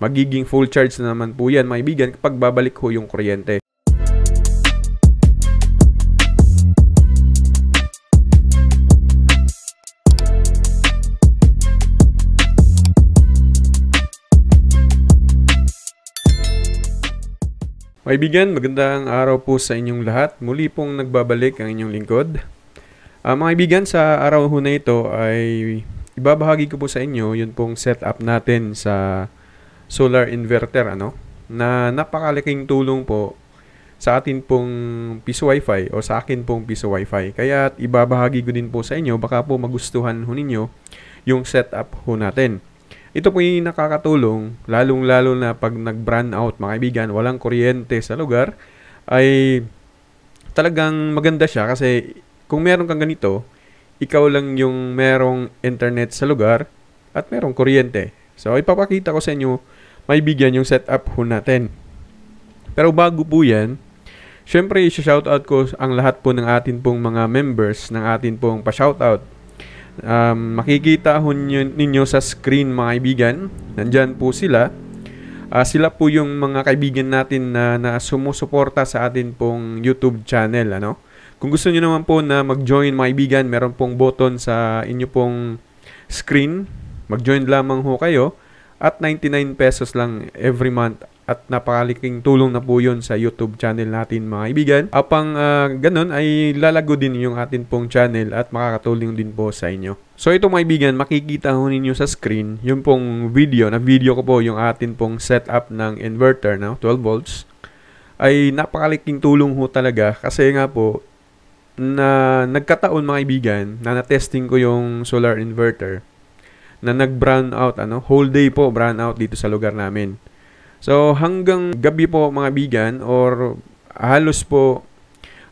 Magiging full charge na naman po yan mga kaibigan kapag babalik ho yung kuryente. Kaibigan, magandang araw po sa inyong lahat. Muli pong nagbabalik ang inyong lingkod. Uh, mga kaibigan, sa araw ho na ito ay ibabahagi ko po sa inyo yun pong setup natin sa solar inverter ano na napakalaking tulong po sa atin pong piso wifi o sa akin pong piso wifi. Kaya ibabahagi ko din po sa inyo baka po magustuhan ho ninyo yung setup ho natin. Ito po yung nakakatulong lalong-lalo na pag nag brown out mga kaibigan, walang kuryente sa lugar ay talagang maganda siya kasi kung meron kang ganito, ikaw lang yung merong internet sa lugar at merong kuryente. So ipapakita ko sa inyo may bigyan yung setup ho natin. Pero bago po yan, syempre shoutout ko ang lahat po ng atin pong mga members ng atin pong pa-shoutout. Um, makikita ho ninyo, ninyo sa screen mga kaibigan. Nandyan po sila. Uh, sila po yung mga kaibigan natin na, na sumusuporta sa atin pong YouTube channel. Ano? Kung gusto niyo naman po na mag-join mga kaibigan, meron pong button sa inyo pong screen. Mag-join lamang ho kayo at 99 pesos lang every month at napakalaking tulong na po yun sa YouTube channel natin mga kaibigan. Apang uh, ganun ay lalago din yung atin pong channel at makakatulong din po sa inyo. So ito mga kaibigan, makikita ho ninyo sa screen yung pong video, na video ko po yung atin pong setup ng inverter no? 12 volts ay napakalaking tulong ho talaga kasi nga po na nagkataon mga kaibigan na na-testing ko yung solar inverter na nag-brown out, ano, whole day po brown out dito sa lugar namin. So hanggang gabi po mga bigan or halos po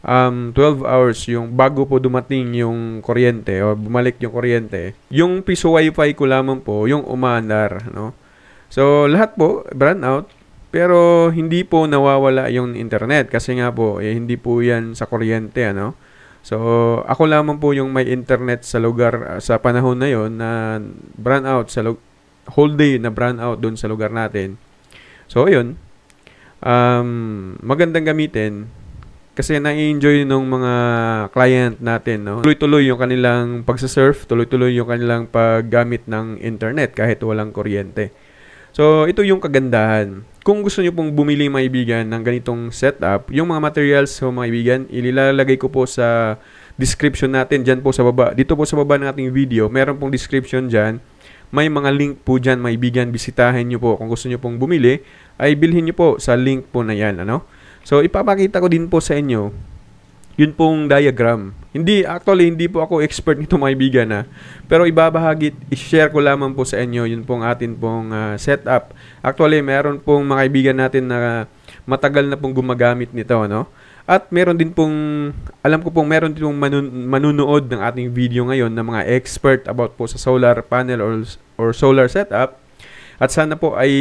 um, 12 hours yung bago po dumating yung kuryente o bumalik yung kuryente, yung piso wifi ko lamang po yung umandar, no? So lahat po brown out pero hindi po nawawala yung internet kasi nga po eh, hindi po yan sa kuryente ano So, ako lamang po yung may internet sa lugar ah, sa panahon na yon na brown out sa lug- whole day na brown out doon sa lugar natin. So, ayun. Um, magandang gamitin kasi na-enjoy nung mga client natin, no? Tuloy-tuloy yung kanilang pagsasurf, tuloy-tuloy yung kanilang paggamit ng internet kahit walang kuryente. So, ito yung kagandahan. Kung gusto nyo pong bumili mga ibigan ng ganitong setup, yung mga materials ko so, mga ibigan, ililalagay ko po sa description natin dyan po sa baba. Dito po sa baba ng ating video, meron pong description dyan. May mga link po dyan, mga ibigan, bisitahin nyo po. Kung gusto nyo pong bumili, ay bilhin nyo po sa link po na yan. Ano? So, ipapakita ko din po sa inyo yun pong diagram. Hindi, actually, hindi po ako expert nito mga ibigan ha? Ah. Pero ibabahagi, i-share ko lamang po sa inyo, yun pong atin pong uh, setup. Actually, meron pong mga ibigan natin na matagal na pong gumagamit nito, no? At meron din pong, alam ko pong meron din pong manun- manunood ng ating video ngayon na mga expert about po sa solar panel or, or solar setup. At sana po ay,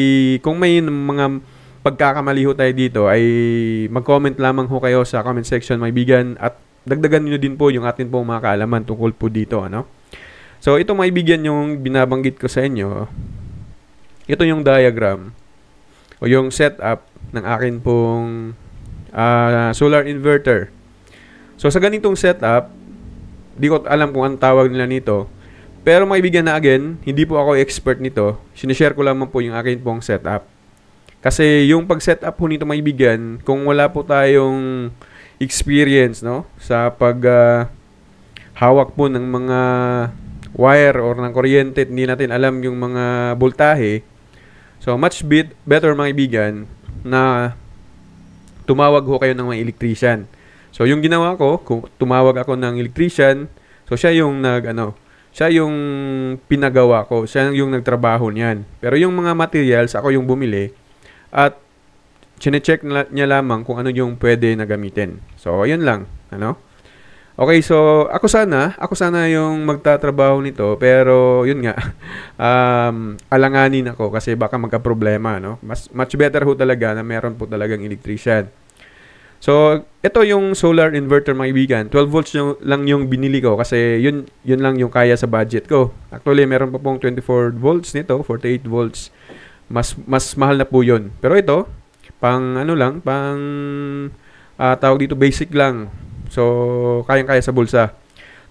kung may mga pagkakamali ho tayo dito ay mag-comment lamang ho kayo sa comment section may maibigan at dagdagan niyo din po yung atin pong mga kaalaman tungkol po dito ano. So ito maibigan yung binabanggit ko sa inyo. Ito yung diagram o yung setup ng akin pong uh, solar inverter. So sa ganitong setup, di ko alam kung anong tawag nila nito. Pero maibigan na again, hindi po ako expert nito. Sinishare ko lamang po yung akin pong setup. Kasi yung pag setup up po nito maibigan, kung wala po tayong experience no sa pag uh, hawak po ng mga wire or ng kuryente, hindi natin alam yung mga boltahe So much bit better mga kaibigan na tumawag ho kayo ng mga electrician. So yung ginawa ko, tumawag ako ng electrician. So siya yung nag ano, siya yung pinagawa ko. Siya yung nagtrabaho niyan. Pero yung mga materials, ako yung bumili. At chine-check niya lamang kung ano yung pwede na gamitin. So, ayun lang. Ano? Okay, so ako sana, ako sana yung magtatrabaho nito pero yun nga, um, alanganin ako kasi baka magka-problema, no? Mas, much better ho talaga na meron po talagang electrician. So, ito yung solar inverter mga ibigan. 12 volts yung, lang yung binili ko kasi yun, yun lang yung kaya sa budget ko. Actually, meron pa pong 24 volts nito, 48 volts mas mas mahal na po 'yon. Pero ito, pang ano lang, pang uh, tawag dito basic lang. So, kayang-kaya sa bulsa.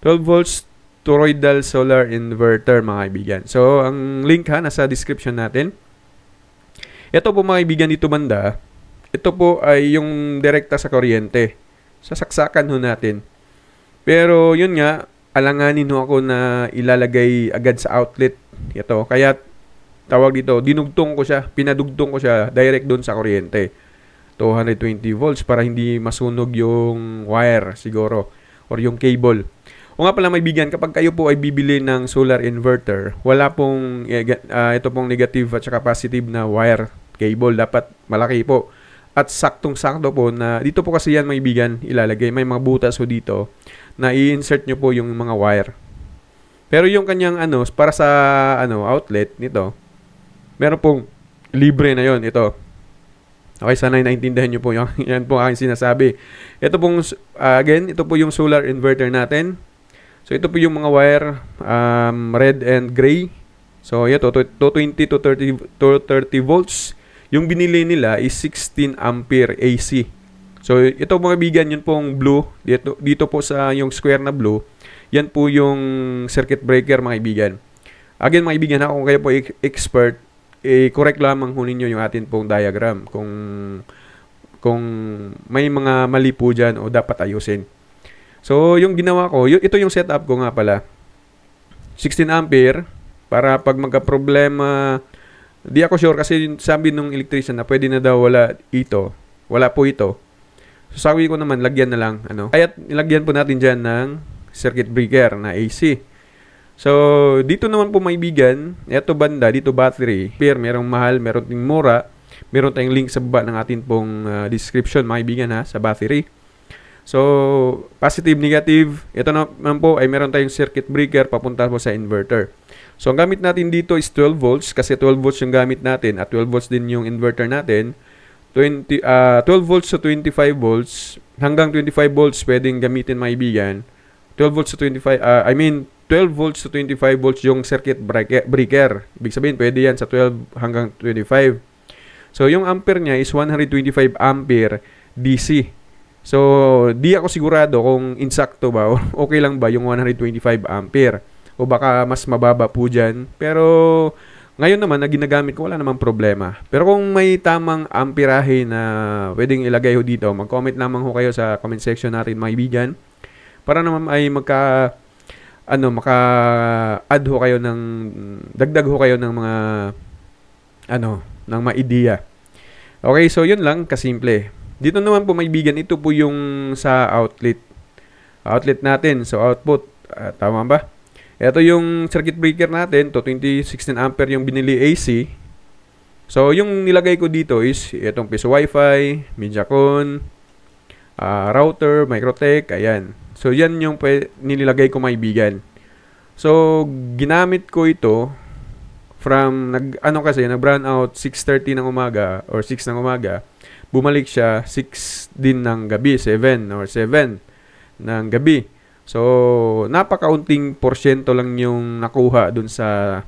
12 volts toroidal solar inverter mga kaibigan. So, ang link ha nasa description natin. Ito po mga kaibigan dito banda, ito po ay yung direkta sa kuryente. Sasaksakan ho natin. Pero yun nga, alanganin ho ako na ilalagay agad sa outlet ito. Kaya tawag dito, dinugtong ko siya, pinadugtong ko siya direct doon sa kuryente. 220 volts para hindi masunog yung wire siguro or yung cable. O nga pala may bigyan, kapag kayo po ay bibili ng solar inverter, wala pong uh, ito pong negative at saka positive na wire cable. Dapat malaki po. At saktong-sakto po na dito po kasi yan may bigyan ilalagay. May mga butas po dito na i-insert nyo po yung mga wire. Pero yung kanyang ano, para sa ano outlet nito, meron pong libre na yon ito. Okay, sana naintindihan nyo po yung, yan po aking sinasabi. Ito pong, uh, again, ito po yung solar inverter natin. So, ito po yung mga wire, um, red and gray. So, ito, 220 to 30, to 30 volts. Yung binili nila is 16 ampere AC. So, ito mga bigyan, yun pong blue. Dito, dito po sa yung square na blue, yan po yung circuit breaker, mga ibigan. Again, mga ibigan, ha, kung kayo po expert, i-correct lamang ho ninyo yung atin pong diagram kung kung may mga mali po dyan o dapat ayusin. So, yung ginawa ko, ito yung setup ko nga pala. 16 ampere para pag magka-problema, di ako sure kasi sabi nung electrician na pwede na daw wala ito. Wala po ito. So, sabi ko naman, lagyan na lang. Ano? Kaya, lagyan po natin dyan ng circuit breaker na AC. So, dito naman po maibigan, eto banda, dito battery. Pair, merong mahal, meron ding mura. Meron tayong link sa baba ng atin pong uh, description, mga kaibigan ha, sa battery. So, positive, negative. Ito naman po ay meron tayong circuit breaker papunta po sa inverter. So, ang gamit natin dito is 12 volts kasi 12 volts yung gamit natin at 12 volts din yung inverter natin. 20, uh, 12 volts to 25 volts, hanggang 25 volts pwedeng gamitin maibigan. 12 volts to 25, uh, I mean 12 volts to 25 volts yung circuit breaker. Ibig sabihin, pwede yan sa 12 hanggang 25. So, yung ampere niya is 125 ampere DC. So, di ako sigurado kung insakto ba or okay lang ba yung 125 ampere. O baka mas mababa po dyan. Pero, ngayon naman, na ginagamit ko, wala namang problema. Pero kung may tamang amperahe na pwedeng ilagay ho dito, mag-comment lamang ho kayo sa comment section natin, mga ibigan. Para naman ay magka ano, maka-add ho kayo ng, dagdag ho kayo ng mga, ano, ng mga idea. Okay, so yun lang, kasimple. Dito naman po, maibigan, ito po yung sa outlet. Outlet natin, so output. Uh, tama ba? Ito yung circuit breaker natin, to 2016 ampere yung binili AC. So, yung nilagay ko dito is itong piso wifi, mediacon, uh, ah, router, microtech, ayan. So, yan yung pwede, nililagay ko kaibigan. So, ginamit ko ito from, nag, ano kasi, nag-brown out 6.30 ng umaga or 6 ng umaga. Bumalik siya 6 din ng gabi, 7 or 7 ng gabi. So, napakaunting porsyento lang yung nakuha dun sa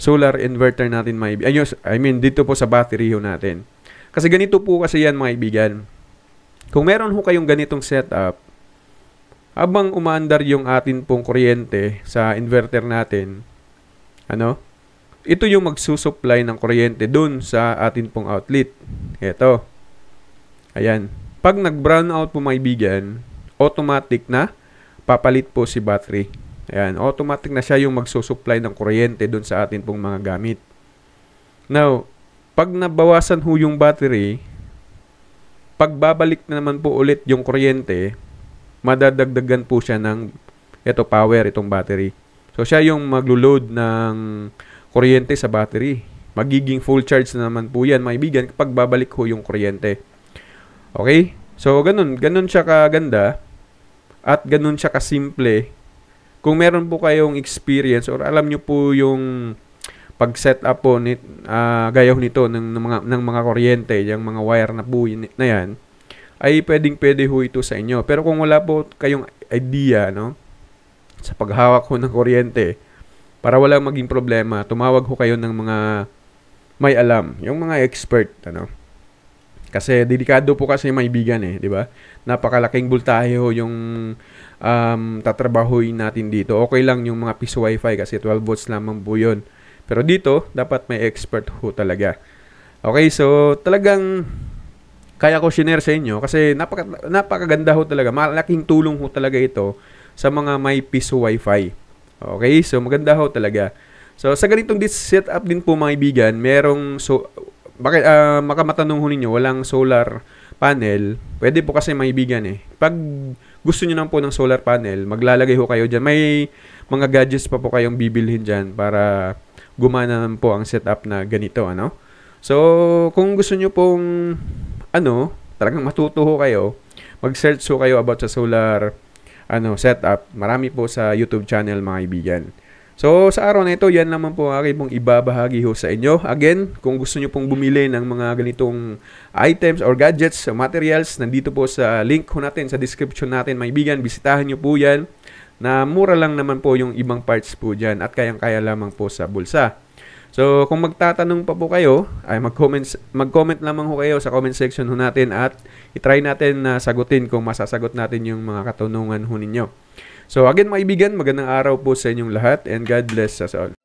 solar inverter natin, may ibigan. I mean, dito po sa battery ho natin. Kasi ganito po kasi yan, mga ibigan. Kung meron ho kayong ganitong setup, habang umaandar yung atin pong kuryente sa inverter natin, ano? Ito yung magsusupply ng kuryente doon sa atin pong outlet. Ito. Ayan. Pag nag-brown out po kaibigan, automatic na papalit po si battery. Ayan, automatic na siya yung magsusupply ng kuryente doon sa atin pong mga gamit. Now, pag nabawasan ho yung battery, pag babalik na naman po ulit yung kuryente, madadagdagan po siya ng ito power, itong battery. So, siya yung maglo-load ng kuryente sa battery. Magiging full charge na naman po yan, maibigan, kapag babalik ho yung kuryente. Okay? So, ganun. Ganun siya kaganda at ganun siya kasimple. Kung meron po kayong experience or alam nyo po yung pag setup po ni uh, ah, gayaw nito ng, ng, mga, ng mga kuryente, yung mga wire na po yun, na yan, ay pwedeng pwede ho ito sa inyo. Pero kung wala po kayong idea, no, sa paghawak ho ng kuryente, para walang maging problema, tumawag ho kayo ng mga may alam, yung mga expert, ano. Kasi delikado po kasi may bigan eh, di ba? Napakalaking bultahe ho yung um, tatrabahuin natin dito. Okay lang yung mga piso wifi kasi 12 volts lamang po yun. Pero dito, dapat may expert ho talaga. Okay, so talagang kaya ko share sa inyo kasi napaka, napakaganda ho talaga. Malaking tulong ho talaga ito sa mga may piso wifi. Okay? So, maganda ho talaga. So, sa ganitong this setup din po mga ibigan, merong so, baka, uh, ah, makamatanong ho ninyo, walang solar panel, pwede po kasi mga ibigan eh. Pag gusto niyo naman po ng solar panel, maglalagay ho kayo diyan. May mga gadgets pa po kayong bibilhin diyan para gumana naman po ang setup na ganito, ano? So, kung gusto niyo pong ano, talagang matuto kayo. Mag-search ho kayo about sa solar ano, setup. Marami po sa YouTube channel mga kaibigan. So, sa araw na ito, yan naman po akin pong ibabahagi ho sa inyo. Again, kung gusto nyo pong bumili ng mga ganitong items or gadgets materials, nandito po sa link ko natin, sa description natin, maibigan, bisitahin nyo po yan na mura lang naman po yung ibang parts po dyan at kayang-kaya lamang po sa bulsa. So, kung magtatanong pa po kayo, ay mag-comment, mag-comment lamang ho kayo sa comment section ho natin at i-try natin na sagutin kung masasagot natin yung mga katanungan ho ninyo. So, again, mga ibigan, magandang araw po sa inyong lahat and God bless us all.